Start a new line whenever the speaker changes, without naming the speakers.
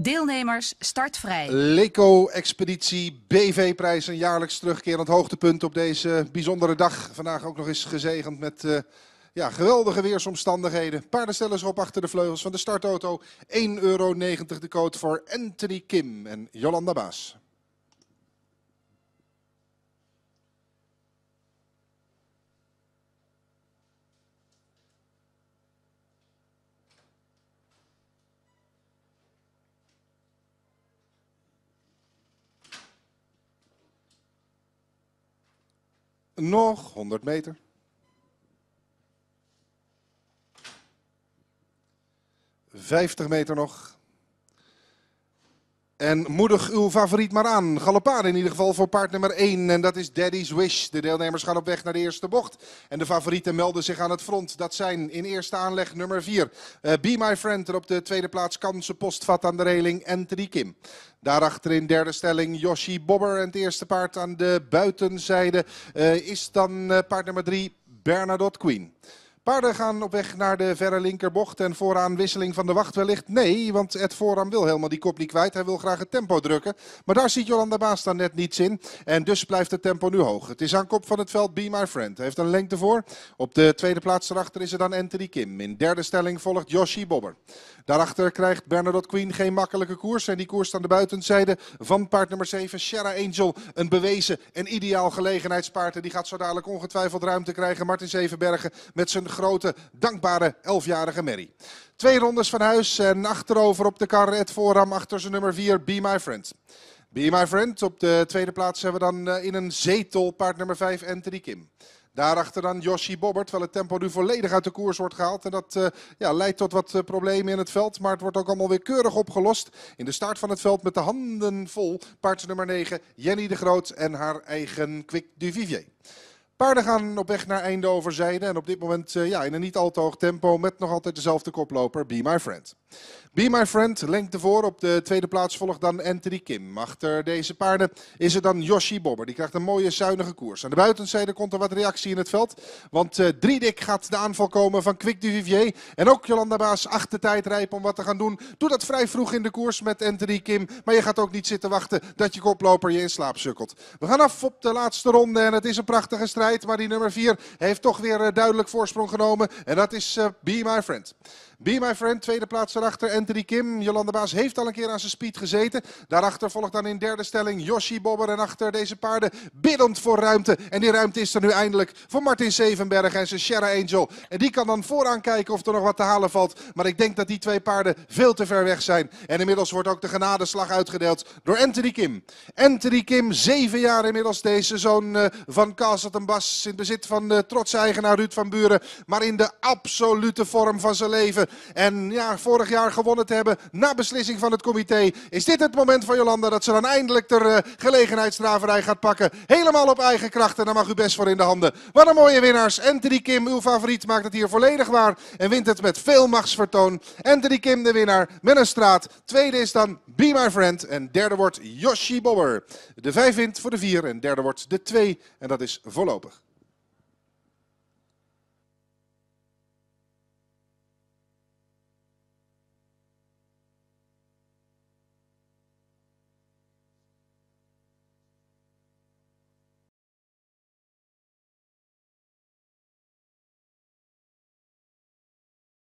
Deelnemers startvrij. Leco-expeditie, BV-prijs, een jaarlijks terugkerend hoogtepunt op deze bijzondere dag. Vandaag ook nog eens gezegend met eh, ja, geweldige weersomstandigheden. Paardenstellers op achter de vleugels van de startauto. 1,90 euro de code voor Anthony Kim en Jolanda Baas. Nog honderd meter. Vijftig meter nog. En moedig uw favoriet maar aan. Galopaar in ieder geval voor paard nummer 1. En dat is Daddy's Wish. De deelnemers gaan op weg naar de eerste bocht. En de favorieten melden zich aan het front. Dat zijn in eerste aanleg nummer 4. Eh, Be My Friend. En op de tweede plaats Kansen Postvat aan de reling. Anthony Kim. Daarachter in derde stelling Yoshi Bobber. En het eerste paard aan de buitenzijde eh, is dan eh, paard nummer 3 Bernadotte Queen. Paarden gaan op weg naar de verre linkerbocht en vooraan wisseling van de wacht wellicht. Nee, want Ed Vooraan wil helemaal die kop niet kwijt. Hij wil graag het tempo drukken. Maar daar ziet Jolanda Baas dan net niets in. En dus blijft het tempo nu hoog. Het is aan kop van het veld Be My Friend. Hij heeft een lengte voor. Op de tweede plaats erachter is er dan Anthony Kim. In derde stelling volgt Joshi Bobber. Daarachter krijgt Bernadotte Queen geen makkelijke koers. En die koers aan de buitenzijde van paard nummer 7, Shera Angel. Een bewezen en ideaal gelegenheidspaard. En die gaat zo dadelijk ongetwijfeld ruimte krijgen. Martin Zevenbergen met zijn grote, dankbare elfjarige Mary. Twee rondes van huis en achterover op de kar Ed achter zijn nummer 4 Be My Friend. Be My Friend. Op de tweede plaats hebben we dan eh, in een zetel paard nummer 5 Anthony Kim. Daarachter dan Joshi Bobbert, terwijl het tempo nu volledig uit de koers wordt gehaald. En dat eh, ja, leidt tot wat eh, problemen in het veld, maar het wordt ook allemaal weer keurig opgelost. In de start van het veld met de handen vol, paard nummer 9, Jenny de Groot en haar eigen Quick du Vivier. Paarden gaan op weg naar Eindhoven zijde en op dit moment eh, ja, in een niet al te hoog tempo met nog altijd dezelfde koploper Be My Friend. Be My Friend lengt ervoor. Op de tweede plaats volgt dan Anthony Kim. Achter deze paarden is er dan Yoshi Bobber. Die krijgt een mooie zuinige koers. Aan de buitenzijde komt er wat reactie in het veld. Want uh, eh, dik gaat de aanval komen van Quick du Vivier. En ook Jolanda Baas achter tijd rijp om wat te gaan doen. Doe dat vrij vroeg in de koers met Anthony Kim. Maar je gaat ook niet zitten wachten dat je koploper je in slaap sukkelt. We gaan af op de laatste ronde. En het is een prachtige strijd. Maar die nummer 4 heeft toch weer eh, duidelijk voorsprong genomen. En dat is eh, Be My Friend. Be My Friend, tweede plaats erachter. Anthony Kim, Jolanda Baas heeft al een keer aan zijn speed gezeten. Daarachter volgt dan in derde stelling Yoshi Bobber. En achter deze paarden biddend voor ruimte. En die ruimte is er nu eindelijk voor Martin Zevenberg en zijn Sierra Angel. En die kan dan vooraan kijken of er nog wat te halen valt. Maar ik denk dat die twee paarden veel te ver weg zijn. En inmiddels wordt ook de genadeslag uitgedeeld door Anthony Kim. Anthony Kim, zeven jaar inmiddels deze zoon eh, van Castleton Bas. In bezit van de eh, trotse eigenaar Ruud van Buren. Maar in de absolute vorm van zijn leven. En ja, vorig jaar gewonnen te hebben na beslissing van het comité. Is dit het moment van Jolanda dat ze dan eindelijk ter uh, gelegenheidsdraverij gaat pakken? Helemaal op eigen krachten. Daar mag u best voor in de handen. Wat een mooie winnaars. Anthony Kim, uw favoriet, maakt het hier volledig waar. En wint het met veel machtsvertoon. Anthony Kim de winnaar met een straat. Tweede is dan Be My Friend. En derde wordt Yoshi Bobber. De vijf wint voor de vier en derde wordt de twee. En dat is voorlopig.